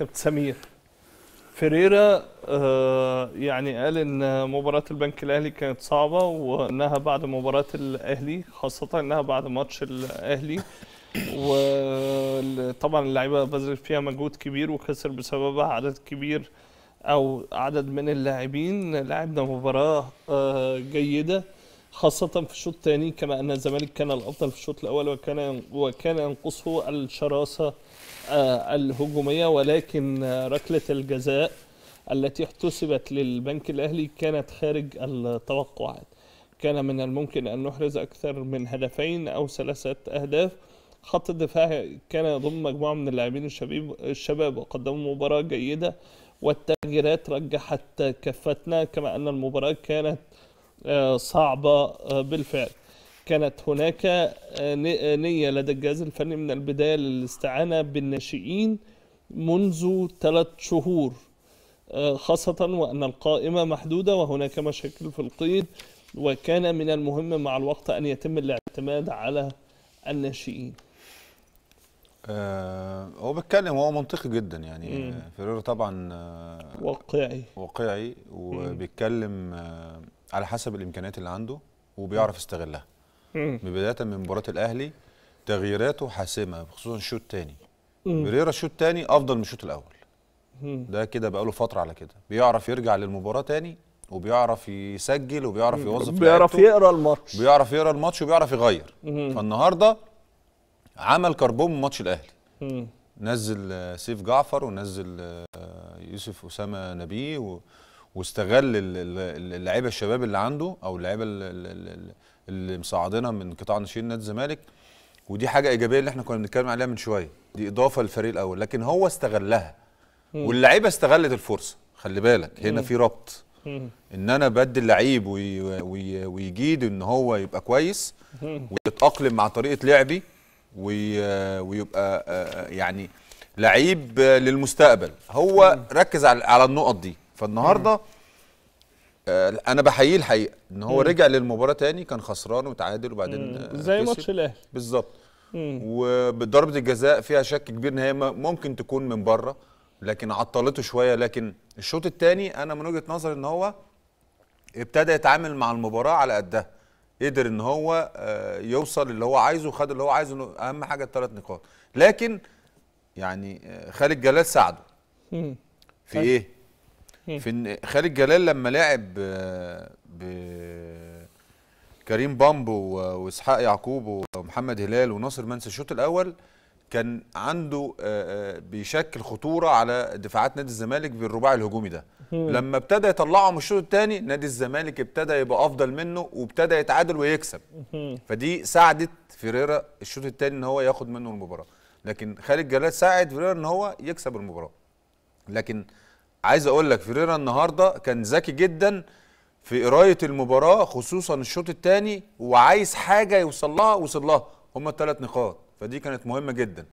كابتن سمير فيريرا آه، يعني قال ان مباراه البنك الاهلي كانت صعبه وانها بعد مباراه الاهلي خاصه انها بعد ماتش الاهلي وطبعا اللعيبه بذلت فيها مجهود كبير وخسر بسببها عدد كبير او عدد من اللاعبين لعبنا مباراه آه، جيده خاصة في الشوط الثاني كما أن الزمالك كان الأفضل في الشوط الأول وكان وكان ينقصه الشراسة آه، الهجومية ولكن آه، ركلة الجزاء التي احتسبت للبنك الأهلي كانت خارج التوقعات كان من الممكن أن نحرز أكثر من هدفين أو ثلاثة أهداف خط الدفاع كان يضم مجموعة من اللاعبين الشباب الشباب وقدموا مباراة جيدة والتغييرات رجحت كفتنا كما أن المباراة كانت آه، صعبة آه، بالفعل كانت هناك آه، نية لدى الجهاز الفني من البداية للاستعانة بالناشئين منذ ثلاث شهور خاصة وأن القائمة محدودة وهناك مشاكل في القيد وكان من المهم مع الوقت أن يتم الاعتماد على الناشئين هو بيتكلم هو منطقي جدا يعني فيريرو طبعا واقعي واقعي وبيتكلم آه على حسب الامكانيات اللي عنده وبيعرف يستغلها بدايه من مباراه الاهلي تغييراته حاسمه خصوصا الشوط الثاني بريرا الشوط الثاني افضل من الشوط الاول ده كده بقاله فتره على كده بيعرف يرجع للمباراه ثاني وبيعرف يسجل وبيعرف يوظف بيعرف يقرا الماتش بيعرف يقرا الماتش وبيعرف يغير فالنهارده عمل كربون من ماتش الاهلي نزل سيف جعفر ونزل آه، يوسف اسامه نبيه واستغل اللعيبه الشباب اللي عنده او اللعيبه اللي مصعدينها من قطاع ناشئين نادي الزمالك ودي حاجه ايجابيه اللي احنا كنا بنتكلم عليها من شويه دي اضافه للفريق الاول لكن هو استغلها واللعيبه استغلت الفرصه خلي بالك هنا في ربط ان انا بدي اللعيب ويجيد ان هو يبقى كويس ويتاقلم مع طريقه لعبي ويبقى يعني لعيب للمستقبل هو ركز على النقط دي فالنهارده آه، انا بحييه الحقيقه ان هو مم. رجع للمباراه تاني كان خسران وتعادل وبعدين آه، زي ماتش الاهلي بالظبط وبضربه الجزاء فيها شك كبير ان هي ممكن تكون من بره لكن عطلته شويه لكن الشوط الثاني انا من وجهه نظري ان هو ابتدى يتعامل مع المباراه على قدها قدر ان هو آه، يوصل اللي هو عايزه وخد اللي هو عايزه اهم حاجه الثلاث نقاط لكن يعني خالد جلال ساعده في ايه إيه. في خالد جلال لما لعب آه، ب كريم بامبو واسحاق يعقوب ومحمد هلال وناصر منسي الشوط الاول كان عنده آه، آه، بيشكل خطوره على دفاعات نادي الزمالك بالرباعي الهجومي ده لما ابتدى يطلعه من الشوط الثاني نادي الزمالك ابتدى يبقى افضل منه وابتدى يتعادل ويكسب فدي ساعدت فيريرا الشوط الثاني ان هو ياخد منه المباراه لكن خالد جلال ساعد فيريرا ان هو يكسب المباراه لكن عايز اقول لك فيريرا النهارده كان ذكي جدا في قرايه المباراه خصوصا الشوط الثاني وعايز حاجه يوصل لها وصل لها هما الثلاث نقاط فدي كانت مهمه جدا